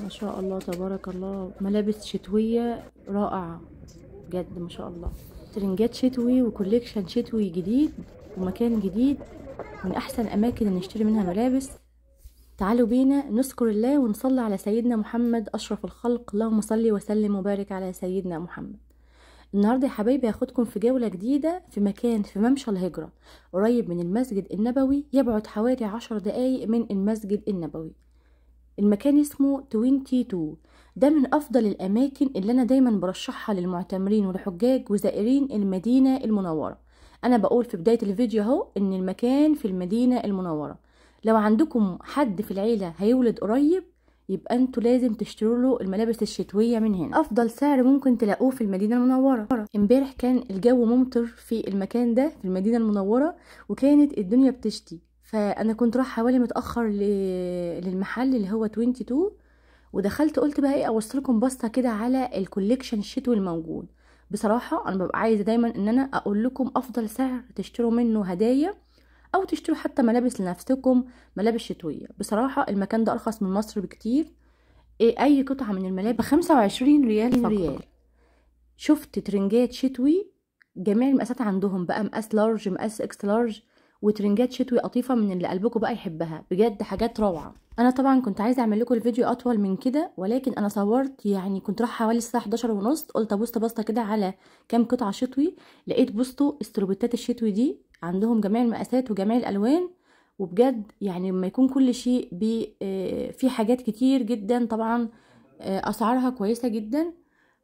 ما شاء الله تبارك الله ملابس شتوية رائعة بجد ما شاء الله ترنجات شتوي وكوليكشن شتوي جديد ومكان جديد من احسن اماكن نشتري منها ملابس تعالوا بينا نذكر الله ونصلي على سيدنا محمد اشرف الخلق اللهم صلي وسلم وبارك على سيدنا محمد النهارده يا حبايبي هاخدكم في جوله جديده في مكان في ممشى الهجره قريب من المسجد النبوي يبعد حوالي عشر دقايق من المسجد النبوي المكان اسمه 22 ده من أفضل الأماكن اللي أنا دايما برشحها للمعتمرين والحجاج وزائرين المدينة المنورة أنا بقول في بداية الفيديو أهو إن المكان في المدينة المنورة لو عندكم حد في العيلة هيولد قريب يبقى انتوا لازم تشتروا له الملابس الشتويه من هنا افضل سعر ممكن تلاقوه في المدينه المنوره امبارح كان الجو ممطر في المكان ده في المدينه المنوره وكانت الدنيا بتشتي فانا كنت رايحه حوالي متاخر ل... للمحل اللي هو 22 ودخلت قلت بقى ايه اوصل لكم بسطه كده على الكوليكشن الشتوي الموجود بصراحه انا ببقى عايزه دايما ان انا اقول لكم افضل سعر تشتروا منه هدايا او تشتروا حتى ملابس لنفسكم ملابس شتويه بصراحه المكان ده ارخص من مصر بكتير إيه اي قطعه من الملابس 25 ريال فقط. ريال شفت ترنجات شتوي جميع المقاسات عندهم بقى مقاس لارج مقاس اكس لارج وترنجات شتوي قطيفه من اللي قلبكم بقى يحبها بجد حاجات روعه انا طبعا كنت عايزه اعمل لكم الفيديو اطول من كده ولكن انا صورت يعني كنت رايحه حوالي الساعه 11 ونص قلت ابص بصه كده على كام قطعه شتوي لقيت بوسطه استروبتات الشتوي دي عندهم جميع المقاسات وجميع الالوان وبجد يعني لما يكون كل شيء آه، في حاجات كتير جدا طبعا آه، اسعارها كويسه جدا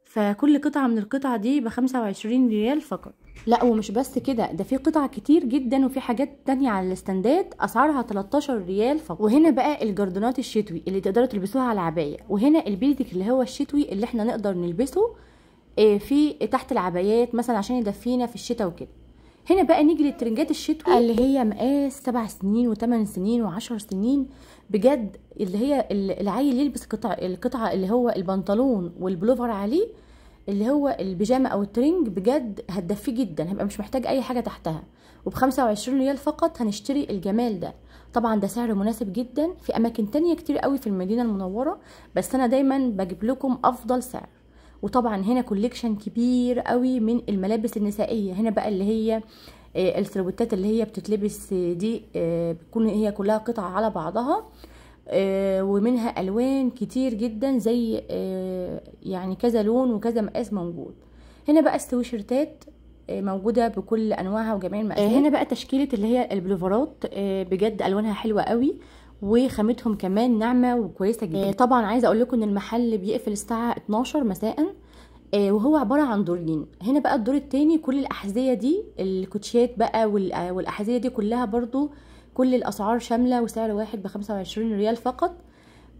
فكل قطعة من القطع دي بخمسة 25 ريال فقط لا ومش بس كده ده في قطع كتير جدا وفي حاجات تانية على الاستندات اسعارها 13 ريال فقط وهنا بقى الجردونات الشتوي اللي تقدروا تلبسوها على العبايه وهنا البيدك اللي هو الشتوي اللي احنا نقدر نلبسه آه، في تحت العبايات مثلا عشان يدفينا في الشتاء وكده هنا بقى نيجي للترنجات الشتوي اللي هي مقاس سبع سنين وثمان سنين وعشر سنين بجد اللي هي العيل يلبس قطع القطعه اللي هو البنطلون والبلوفر عليه اللي هو البيجامه او الترنج بجد هتدفيه جدا هبقى مش محتاج اي حاجه تحتها وب 25 ريال فقط هنشتري الجمال ده طبعا ده سعر مناسب جدا في اماكن تانية كتير قوي في المدينه المنوره بس انا دايما بجيب لكم افضل سعر وطبعا هنا كوليكشن كبير قوي من الملابس النسائيه هنا بقى اللي هي آه، السروتات اللي هي بتتلبس آه، دي بتكون آه، هي كلها قطع على بعضها ومنها الوان كتير جدا زي يعني كذا لون وكذا مقاس موجود هنا بقى السويشرتات موجوده بكل انواعها وجميع المقاسات هنا بقى تشكيله اللي هي البلوفرات بجد الوانها حلوه قوي وخامتهم كمان ناعمه وكويسه جدا آه، طبعا عايزه اقول لكم ان المحل بيقفل الساعه 12 مساء آه، وهو عباره عن دورين هنا بقى الدور الثاني كل الاحذيه دي الكوتشيات بقى والاحذيه دي كلها برضو كل الاسعار شامله وسعر واحد ب 25 ريال فقط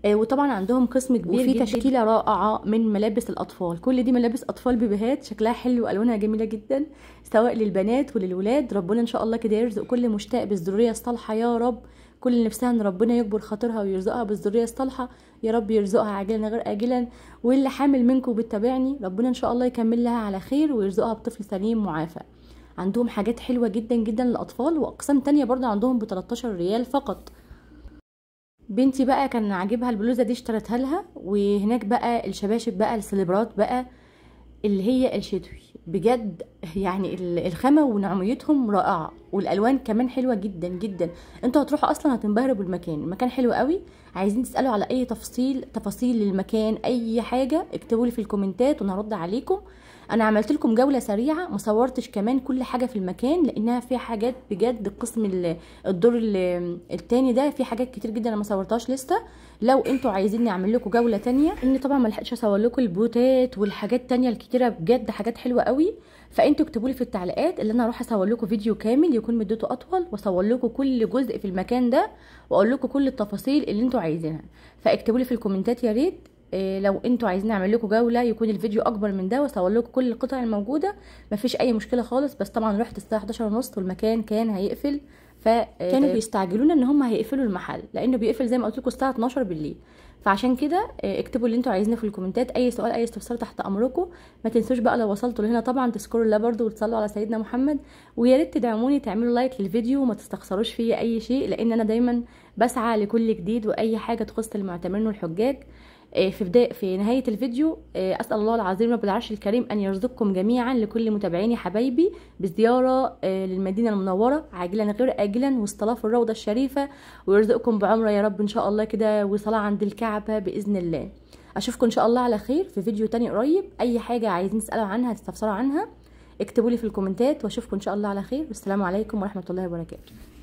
آه، وطبعا عندهم قسم كبير وفي تشكيله رائعه من ملابس الاطفال كل دي ملابس اطفال بيبيهات شكلها حلو والوانها جميله جدا سواء للبنات وللولاد ربنا ان شاء الله كده يرزق كل مشتاق بالذريه الصالحه يا رب كل نفسها ان ربنا يكبر خاطرها ويرزقها بالذريه الصالحه يا رب يرزقها عاجلا غير اجلا واللي حامل منكم بتتابعني ربنا ان شاء الله يكمل لها على خير ويرزقها بطفل سليم معافى عندهم حاجات حلوه جدا جدا للاطفال واقسام تانية برضه عندهم ب 13 ريال فقط بنتي بقى كان عاجبها البلوزه دي اشترتها لها وهناك بقى الشباشب بقى السليبرات بقى اللي هي الشتوي بجد يعني الخامة ونعميتهم رائعة والألوان كمان حلوة جدا جدا انتوا هتروحوا أصلا هتنبهروا بالمكان المكان حلو قوي عايزين تسألوا على أي تفصيل تفاصيل للمكان أي حاجة اكتبوا لي في الكومنتات ونرد هرد عليكم انا عملت لكم جوله سريعه ما صورتش كمان كل حاجه في المكان لانها فيها حاجات بجد قسم الدور التاني ده فيه حاجات كتير جدا انا ما صورتهاش لسه لو انتوا عايزيني اعمل لكم جوله تانية ان طبعا ما لحقتش اصور لكم البوتات والحاجات الثانيه الكتيره بجد حاجات حلوه قوي فانتوا اكتبوا لي في التعليقات اللي انا اروح اصور لكم فيديو كامل يكون مدته اطول واصور لكم كل جزء في المكان ده واقول لكم كل التفاصيل اللي انتوا عايزينها فاكتبوا لي في الكومنتات يا ريت إيه، لو انتوا عايزين اعمل لكم جوله يكون الفيديو اكبر من ده واصور لكم كل القطع الموجوده مفيش اي مشكله خالص بس طبعا رحت الساعه 11 ونص والمكان كان هيقفل فكانوا إيه، إيه، بيستعجلونا ان هم هيقفلوا المحل لانه بيقفل زي ما قلت لكم الساعه 12 بالليل فعشان كده اكتبوا اللي انتوا عايزينه في الكومنتات اي سؤال اي استفسار تحت امركم ما تنسوش بقى لو وصلتوا لهنا طبعا تذكروا الله برده وتصلوا على سيدنا محمد ويا ريت تدعموني تعملوا لايك للفيديو وما تستخسروش فيا اي شيء لان انا دايما بسعى لكل جديد واي حاجه تخص المعتمرين والحجاج آه، في بداية في نهاية الفيديو آه، أسأل الله العظيم رب العرش الكريم أن يرزقكم جميعا لكل متابعيني حبايبي بزيارة آه، للمدينة المنورة عاجلا غير آجلا في الروضة الشريفة ويرزقكم بعمرة يا رب إن شاء الله كده وصلاة عند الكعبة بإذن الله أشوفكم إن شاء الله على خير في فيديو تاني قريب أي حاجة عايزين تسألوا عنها تستفسروا عنها اكتبوا لي في الكومنتات واشوفكم ان شاء الله على خير والسلام عليكم ورحمه الله وبركاته